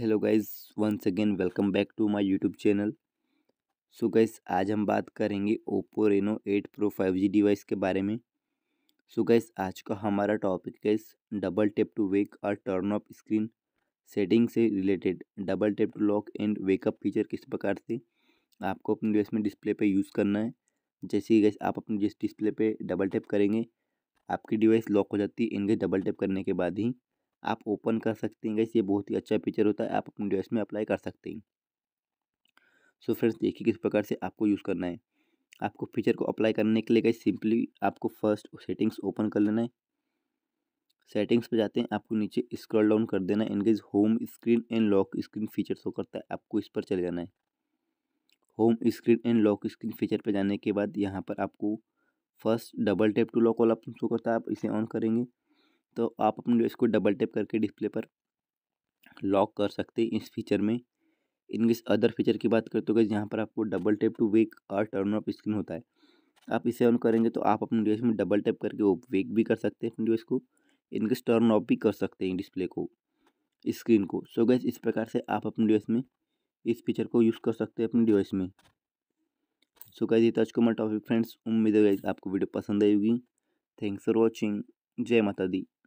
hello guys once again welcome back to my YouTube channel so guys आज हम बात करेंगे Oppo Reno 8 pro 5G device के बारे में सो so आज का हमारा topic guys double tap to wake और टर्न ऑफ स्क्रीन सेटिंग से related double tap to lock and wake up feature किस प्रकार से आपको अपने डिवाइस में डिस्प्ले पर यूज़ करना है जैसे गैस आप अपने जिस डिस्प्ले पर डबल टेप करेंगे आपकी डिवाइस लॉक हो जाती है इनके डबल टेप करने के बाद ही आप ओपन कर सकते हैं गैस ये बहुत ही अच्छा फीचर होता है आप अपने डिवाइस में अप्लाई कर सकते हैं सो फ्रेंड्स देखिए किस प्रकार से आपको यूज़ करना है आपको फीचर को अप्लाई करने के लिए गई सिंपली आपको फर्स्ट सेटिंग्स ओपन कर लेना है सेटिंग्स पर जाते हैं आपको नीचे स्क्रॉल डाउन कर देना है इनगेज home screen and lock screen feature show करता है आपको इस पर चले जाना है home screen and lock screen feature पर जाने के बाद यहाँ पर आपको first double tap to lock वाला ऑप्शन शो करता है आप इसे ऑन करेंगे तो आप अपने डिवाइस को डबल टैप करके डिस्प्ले पर लॉक कर सकते हैं इस फीचर में इनकेस अदर फीचर की बात करते हो जहाँ पर आपको डबल टैप टू वेक और टर्न ऑफ स्क्रीन होता है आप इसे ऑन करेंगे तो आप अपने डिवाइस में डबल टैप करके वेक भी कर सकते हैं अपने डिवाइस को इनकेस टर्न ऑफ भी कर सकते हैं डिस्प्ले को स्क्रीन को सो so गैस इस प्रकार से आप अपने डिवाइस में इस फीचर को यूज़ कर सकते हैं अपने डिवाइस में सो गैस ये था कुमार टॉपिक फ्रेंड्स उम्मीद है आपको वीडियो पसंद आई होगी थैंक्स फॉर वॉचिंग जय माता दी